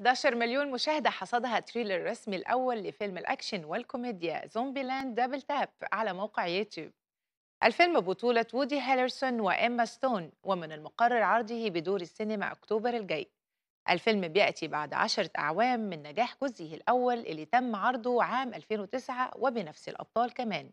11 مليون مشاهدة حصدها تريلر الرسمي الأول لفيلم الأكشن والكوميديا زومبي لاند دبل تاب على موقع يوتيوب الفيلم بطولة وودي هيلرسون وإما ستون ومن المقرر عرضه بدور السينما أكتوبر الجاي الفيلم بيأتي بعد عشرة أعوام من نجاح جزئه الأول اللي تم عرضه عام 2009 وبنفس الأبطال كمان